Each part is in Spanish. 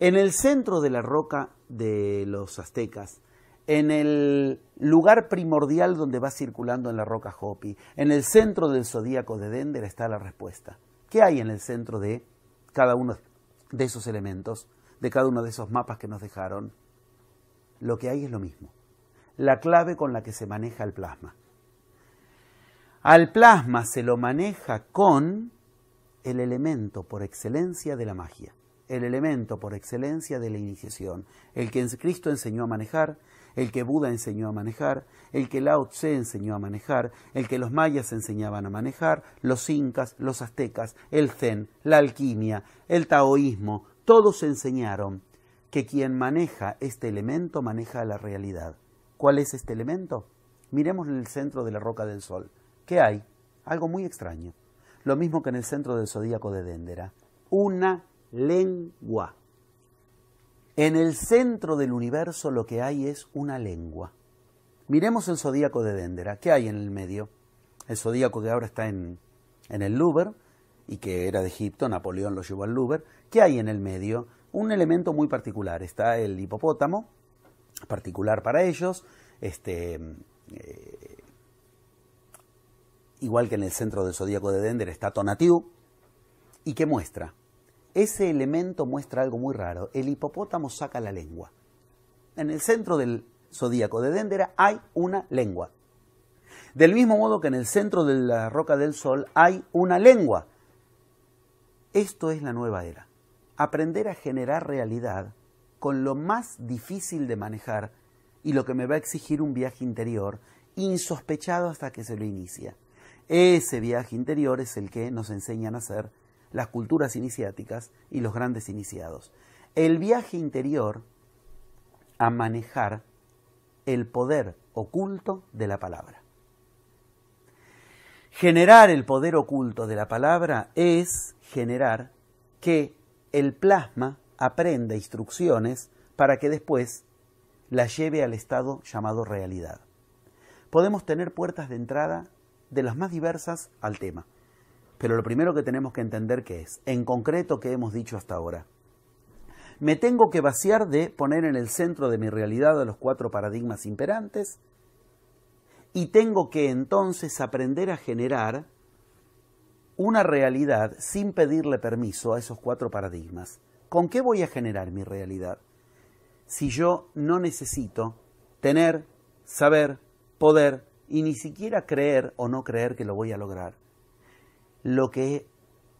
En el centro de la roca de los aztecas, en el lugar primordial donde va circulando en la roca Hopi, en el centro del zodíaco de Dender está la respuesta. ¿Qué hay en el centro de cada uno de esos elementos, de cada uno de esos mapas que nos dejaron? Lo que hay es lo mismo. La clave con la que se maneja el plasma. Al plasma se lo maneja con el elemento por excelencia de la magia, el elemento por excelencia de la iniciación, el que Cristo enseñó a manejar, el que Buda enseñó a manejar, el que Lao Tse enseñó a manejar, el que los mayas enseñaban a manejar, los incas, los aztecas, el zen, la alquimia, el taoísmo, todos enseñaron que quien maneja este elemento maneja la realidad. ¿Cuál es este elemento? Miremos en el centro de la roca del sol. ¿Qué hay? Algo muy extraño. Lo mismo que en el centro del zodíaco de Dendera. Una lengua. En el centro del universo lo que hay es una lengua. Miremos el zodíaco de Dendera. ¿Qué hay en el medio? El zodíaco que ahora está en, el Louvre y que era de Egipto, Napoleón lo llevó al Louvre. ¿Qué hay en el medio? Un elemento muy particular. Está el hipopótamo, particular para ellos, este, eh, igual que en el centro del zodíaco de Dendera está Tonatiu. y que muestra ese elemento muestra algo muy raro. El hipopótamo saca la lengua. En el centro del zodíaco de Dendera hay una lengua. Del mismo modo que en el centro de la roca del sol hay una lengua. Esto es la nueva era. Aprender a generar realidad con lo más difícil de manejar y lo que me va a exigir un viaje interior insospechado hasta que se lo inicia. Ese viaje interior es el que nos enseñan a hacer las culturas iniciáticas y los grandes iniciados. El viaje interior a manejar el poder oculto de la palabra. Generar el poder oculto de la palabra es generar que el plasma aprenda instrucciones para que después la lleve al estado llamado realidad. Podemos tener puertas de entrada de las más diversas al tema. Pero lo primero que tenemos que entender que es, en concreto, que hemos dicho hasta ahora. Me tengo que vaciar de poner en el centro de mi realidad a los cuatro paradigmas imperantes y tengo que entonces aprender a generar una realidad sin pedirle permiso a esos cuatro paradigmas. ¿Con qué voy a generar mi realidad? Si yo no necesito tener, saber, poder y ni siquiera creer o no creer que lo voy a lograr lo que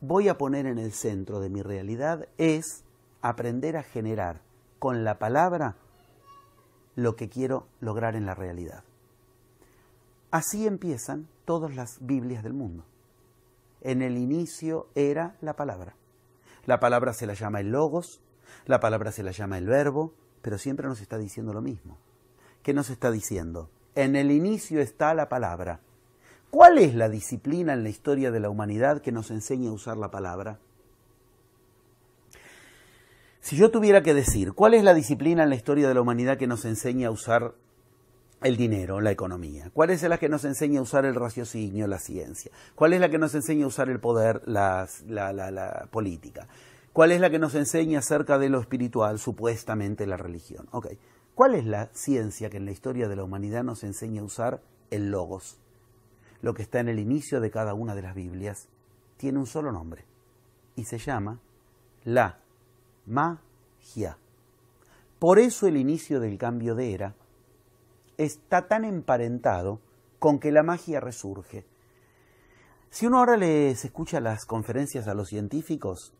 voy a poner en el centro de mi realidad es aprender a generar con la palabra lo que quiero lograr en la realidad. Así empiezan todas las Biblias del mundo. En el inicio era la palabra. La palabra se la llama el logos, la palabra se la llama el verbo, pero siempre nos está diciendo lo mismo. ¿Qué nos está diciendo? En el inicio está la palabra. ¿Cuál es la disciplina en la historia de la humanidad que nos enseña a usar la palabra? Si yo tuviera que decir, ¿cuál es la disciplina en la historia de la humanidad que nos enseña a usar el dinero, la economía? ¿Cuál es la que nos enseña a usar el raciocinio, la ciencia? ¿Cuál es la que nos enseña a usar el poder, la, política? ¿Cuál es la que nos enseña acerca de lo espiritual, supuestamente la religión? ¿Cuál es la ciencia que en la historia de la humanidad nos enseña a usar el logos? lo que está en el inicio de cada una de las Biblias, tiene un solo nombre y se llama la magia. Por eso el inicio del cambio de era está tan emparentado con que la magia resurge. Si uno ahora les escucha las conferencias a los científicos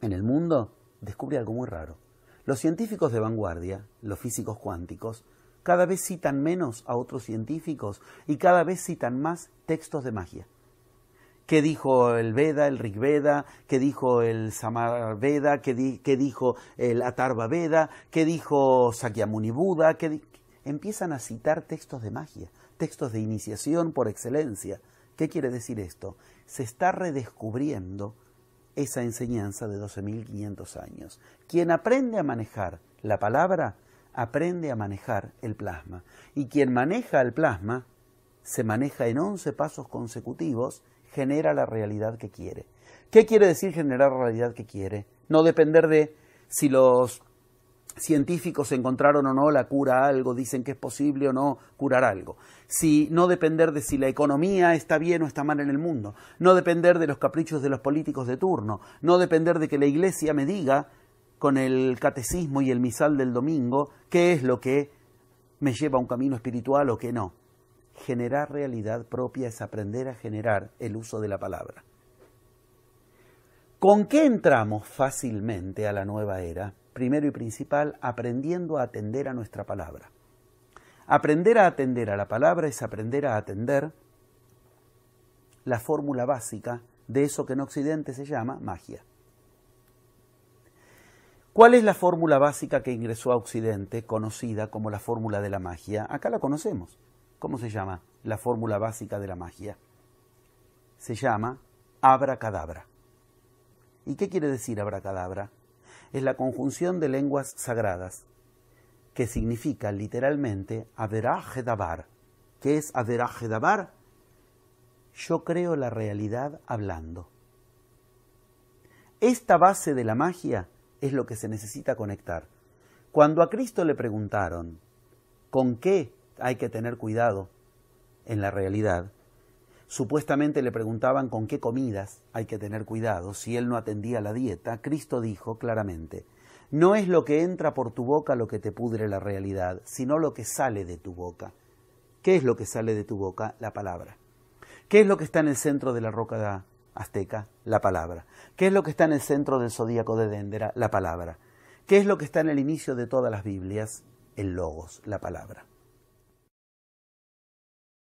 en el mundo, descubre algo muy raro. Los científicos de vanguardia, los físicos cuánticos, cada vez citan menos a otros científicos y cada vez citan más textos de magia. ¿Qué dijo el Veda, el Rig Veda? ¿Qué dijo el Samar Veda? ¿Qué, dijo el Atarva Veda? ¿Qué dijo Sakyamuni Buda? Empiezan a citar textos de magia, textos de iniciación por excelencia. ¿Qué quiere decir esto? Se está redescubriendo esa enseñanza de 12.500 años. Quien aprende a manejar la palabra aprende a manejar el plasma. Y quien maneja el plasma se maneja en 11 pasos consecutivos, genera la realidad que quiere. ¿Qué quiere decir generar la realidad que quiere? No depender de si los científicos encontraron o no la cura algo, dicen que es posible o no curar algo. Si no depender de si la economía está bien o está mal en el mundo, no depender de los caprichos de los políticos de turno, no depender de que la iglesia me diga con el catecismo y el misal del domingo, qué es lo que me lleva a un camino espiritual o qué no. Generar realidad propia es aprender a generar el uso de la palabra. ¿Con qué entramos fácilmente a la nueva era? Primero y principal, aprendiendo a atender a nuestra palabra. Aprender a atender a la palabra es aprender a atender la fórmula básica de eso que en Occidente se llama magia. ¿Cuál es la fórmula básica que ingresó a Occidente, conocida como la fórmula de la magia? Acá la conocemos. ¿Cómo se llama la fórmula básica de la magia? Se llama abracadabra. ¿Y qué quiere decir abracadabra? Es la conjunción de lenguas sagradas, que significa literalmente averajedabar. ¿Qué es averajedabar? Yo creo la realidad hablando. Esta base de la magia es lo que se necesita conectar. Cuando a Cristo le preguntaron con qué hay que tener cuidado en la realidad, supuestamente le preguntaban con qué comidas hay que tener cuidado si él no atendía la dieta, Cristo dijo claramente, no es lo que entra por tu boca lo que te pudre la realidad, sino lo que sale de tu boca. ¿Qué es lo que sale de tu boca? La palabra. ¿Qué es lo que está en el centro de la roca azteca, la palabra. ¿Qué es lo que está en el centro del zodíaco de Dendera? La palabra. ¿Qué es lo que está en el inicio de todas las Biblias? El logos, la palabra.